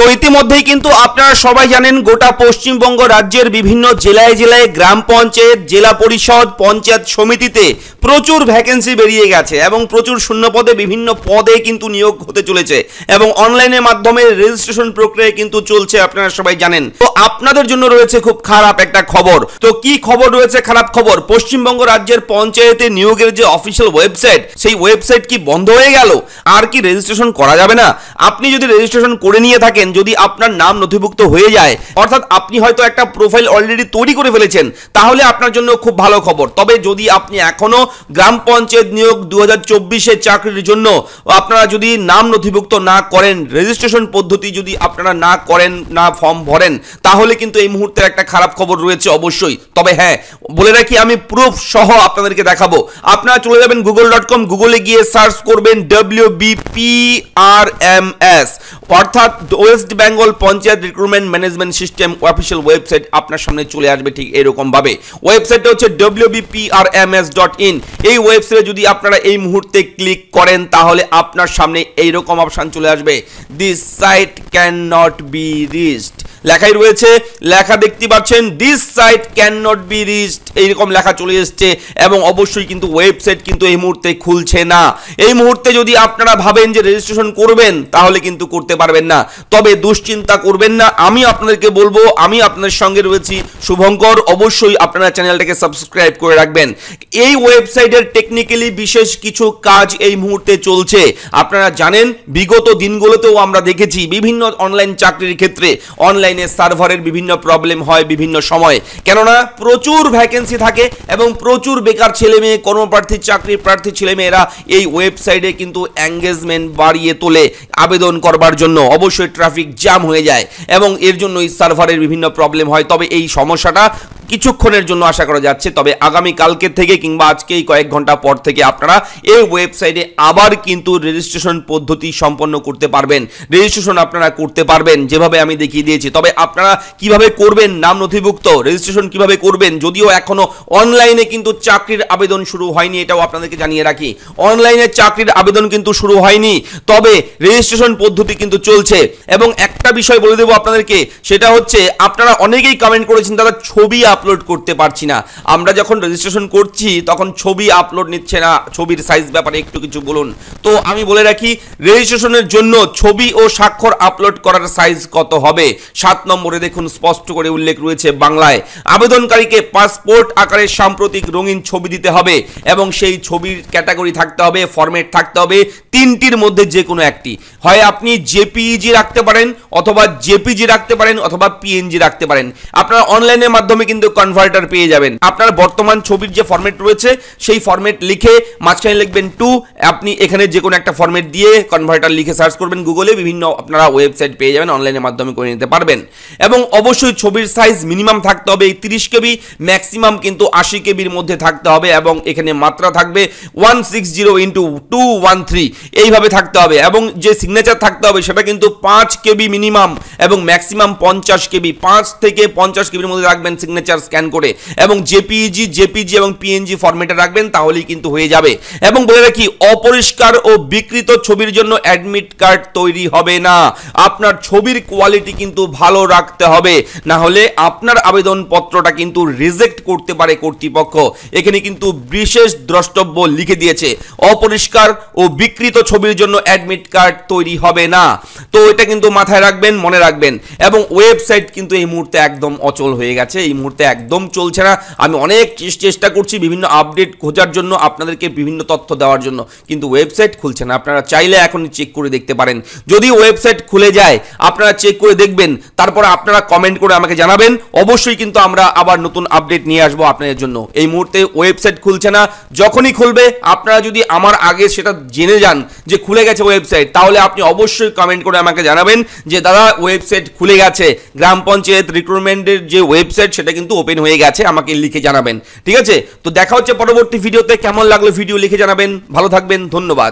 তো ইতিমধ্যেই কিন্তু আপনারা সবাই জানেন গোটা পশ্চিমবঙ্গ রাজ্যের বিভিন্ন জেলায় জেলায় গ্রাম পঞ্চায়েত জেলা পরিষদ পঞ্চায়েত সমিতিতে প্রচুর ভ্যাকেন্সি বেরিয়ে গেছে এবং প্রচুর শূন্যপদে বিভিন্ন পদে কিন্তু নিয়োগ হতে চলেছে এবং অনলাইনের মাধ্যমে রেজিস্ট্রেশন প্রক্রিয়া কিন্তু চলছে আপনারা সবাই জানেন তো আপনাদের জন্য রয়েছে খুব খারাপ একটা খবর তো কি খবর রয়েছে খারাপ খবর পশ্চিমবঙ্গ রাজ্যের পঞ্চায়েতে নিয়োগের যে অফিসিয়াল ওয়েবসাইট সেই ওয়েবসাইট কি বন্ধ হয়ে গেল আর কি রেজিস্ট্রেশন করা যাবে না আপনি যদি রেজিস্ট্রেশন করে নিয়ে থাকেন থাকেন যদি আপনার নাম নথিভুক্ত হয়ে যায় অর্থাৎ আপনি হয়তো একটা প্রোফাইল অলরেডি তৈরি করে ফেলেছেন তাহলে আপনার জন্য খুব ভালো খবর তবে যদি আপনি এখনও গ্রাম পঞ্চায়েত নিয়োগ দু হাজার চাকরির জন্য আপনারা যদি নাম নথিভুক্ত না করেন রেজিস্ট্রেশন পদ্ধতি যদি আপনারা না করেন না ফর্ম ভরেন তাহলে কিন্তু এই মুহূর্তে একটা খারাপ খবর রয়েছে অবশ্যই তবে হ্যাঁ বলে রাখি আমি প্রুফ সহ আপনাদেরকে দেখাবো আপনারা চলে যাবেন গুগল ডট কম গুগলে গিয়ে সার্চ করবেন ডব্লিউ বিপিআরএমএস অর্থাৎ West Bengal panchayat recruitment management system official website আপনার সামনে চলে আসবে ঠিক এরকমভাবে ওয়েবসাইটটা হচ্ছে ডব্লিউবিপিআরএমএস ডট ইন এই ওয়েবসাইটে যদি আপনারা এই মুহূর্তে ক্লিক করেন তাহলে আপনার সামনে এইরকম অপশান চলে আসবে this site can not be reached লেখাই রয়েছে লেখা দেখতে পাচ্ছেন this site can not be reached এইরকম লেখা চলে এসছে এবং অবশ্যই কিন্তু ওয়েবসাইট কিন্তু এই মুহূর্তে খুলছে না এই মুহূর্তে যদি আপনারা ভাবেন যে রেজিস্ট্রেশন করবেন তাহলে কিন্তু করতে পারবেন না তবে দুশ্চিন্তা করবেন না আমি আপনাদেরকে বলবো আমি আপনার সঙ্গে রয়েছি শুভঙ্কর অবশ্যই আপনারা চ্যানেলটাকে সাবস্ক্রাইব করে রাখবেন এই ওয়েবসাইটের টেকনিক্যালি বিশেষ কিছু কাজ এই মুহূর্তে চলছে আপনারা জানেন বিগত দিনগুলোতেও আমরা দেখেছি বিভিন্ন অনলাইন চাকরির ক্ষেত্রে অনলাইন অনলাইনে সার্ভারের বিভিন্ন প্রবলেম হয় বিভিন্ন সময়ে কেননা প্রচুর ভ্যাকেন্সি থাকে এবং প্রচুর বেকার ছেলে মেয়ে কর্মপ্রার্থী চাকরির প্রার্থী ছেলেমেয়েরা এই ওয়েবসাইটে কিন্তু এঙ্গেজমেন্ট বাড়িয়ে তোলে আবেদন করবার জন্য অবশ্যই ট্রাফিক জ্যাম হয়ে যায় এবং এর জন্য এই সার্ভারের বিভিন্ন প্রবলেম হয় তবে এই সমস্যাটা কিছুক্ষণের জন্য আশা করা যাচ্ছে তবে আগামী কালকে থেকে কিংবা আজকেই কয়েক ঘন্টা পর থেকে আপনারা এই ওয়েবসাইটে আবার কিন্তু রেজিস্ট্রেশন পদ্ধতি সম্পন্ন করতে পারবেন রেজিস্ট্রেশন আপনারা করতে পারবেন যেভাবে আমি দেখিয়ে দিয়েছি তবে তবে আপনারা কিভাবে করবেন নাম নথিভুক্ত রেজিস্ট্রেশন কিভাবে করবেন যদিও এখনও অনলাইনে কিন্তু চাকরির আবেদন শুরু হয়নি এটাও আপনাদেরকে জানিয়ে রাখি অনলাইনে চাকরির আবেদন কিন্তু শুরু হয়নি তবে রেজিস্ট্রেশন পদ্ধতি কিন্তু চলছে এবং একটা বিষয় বলে দেবো আপনাদেরকে সেটা হচ্ছে আপনারা অনেকেই কমেন্ট করেছেন তারা ছবি আপলোড করতে পারছি না আমরা যখন রেজিস্ট্রেশন করছি তখন ছবি আপলোড নিচ্ছে না ছবির সাইজ ব্যাপারে একটু কিছু বলুন তো আমি বলে রাখি রেজিস্ট্রেশনের জন্য ছবি ও স্বাক্ষর আপলোড করার সাইজ কত হবে সাত সাত নম্বরে দেখুন স্পষ্ট করে উল্লেখ রয়েছে বাংলায় আবেদনকারীকে পাসপোর্ট আকারের সাম্প্রতিক রঙিন ছবি দিতে হবে এবং সেই ছবির ক্যাটাগরি থাকতে হবে ফরম্যাট থাকতে হবে তিনটির মধ্যে যে কোনো একটি হয় আপনি জেপিইজি রাখতে পারেন অথবা জেপিজি রাখতে পারেন অথবা পিএনজি রাখতে পারেন আপনার অনলাইনের মাধ্যমে কিন্তু কনভার্টার পেয়ে যাবেন আপনার বর্তমান ছবির যে ফরম্যাট রয়েছে সেই ফরম্যাট লিখে মাঝখানে লিখবেন টু আপনি এখানে যে কোনো একটা ফর্মেট দিয়ে কনভার্টার লিখে সার্চ করবেন গুগলে বিভিন্ন আপনারা ওয়েবসাইট পেয়ে যাবেন অনলাইনের মাধ্যমে করে নিতে পারবেন পারবেন এবং অবশ্যই ছবির সাইজ মিনিমাম থাকতে হবে এই তিরিশ কেবি ম্যাক্সিমাম কিন্তু আশি কেবির মধ্যে থাকতে হবে এবং এখানে মাত্রা থাকবে one six zero into two one three এইভাবে থাকতে হবে এবং যে সিগনেচার থাকতে হবে সেটা কিন্তু পাঁচ কেবি মিনিমাম এবং ম্যাক্সিমাম পঞ্চাশ কেবি পাঁচ থেকে পঞ্চাশ কেবির মধ্যে রাখবেন সিগনেচার স্ক্যান করে এবং জেপিজি জেপিজি এবং পিএনজি ফর্মেটে রাখবেন তাহলেই কিন্তু হয়ে যাবে এবং বলে রাখি অপরিষ্কার ও বিকৃত ছবির জন্য অ্যাডমিট কার্ড তৈরি হবে না আপনার ছবির কোয়ালিটি কিন্তু ভালো ভালো রাখতে হবে না হলে আপনার আবেদনপত্রটা কিন্তু রিজেক্ট করতে পারে কর্তৃপক্ষ এখানে কিন্তু বিশেষ দ্রষ্টব্য লিখে দিয়েছে অপরিষ্কার ও বিকৃত ছবির জন্য অ্যাডমিট কার্ড তৈরি হবে না তো এটা কিন্তু মাথায় রাখবেন মনে রাখবেন এবং ওয়েবসাইট কিন্তু এই মুহূর্তে একদম অচল হয়ে গেছে এই মুহূর্তে একদম চলছে না আমি অনেক চেষ্টা করছি বিভিন্ন আপডেট খোঁজার জন্য আপনাদেরকে বিভিন্ন তথ্য দেওয়ার জন্য কিন্তু ওয়েবসাইট খুলছে না আপনারা চাইলে এখনই চেক করে দেখতে পারেন যদি ওয়েবসাইট খুলে যায় আপনারা চেক করে দেখবেন তারপরে আপনারা কমেন্ট করে আমাকে জানাবেন অবশ্যই কিন্তু আমরা আবার নতুন আপডেট নিয়ে আসবো আপনাদের জন্য এই মুহূর্তে ওয়েবসাইট খুলছে না যখনই খুলবে আপনারা যদি আমার আগে সেটা জেনে যান যে খুলে গেছে ওয়েবসাইট তাহলে আপনি অবশ্যই কমেন্ট করে আমাকে জানাবেন যে দাদা ওয়েবসাইট খুলে গেছে গ্রাম পঞ্চায়েত রিক্রুটমেন্টের যে ওয়েবসাইট সেটা কিন্তু ওপেন হয়ে গেছে আমাকে লিখে জানাবেন ঠিক আছে তো দেখা হচ্ছে পরবর্তী ভিডিওতে কেমন লাগলো ভিডিও লিখে জানাবেন ভালো থাকবেন ধন্যবাদ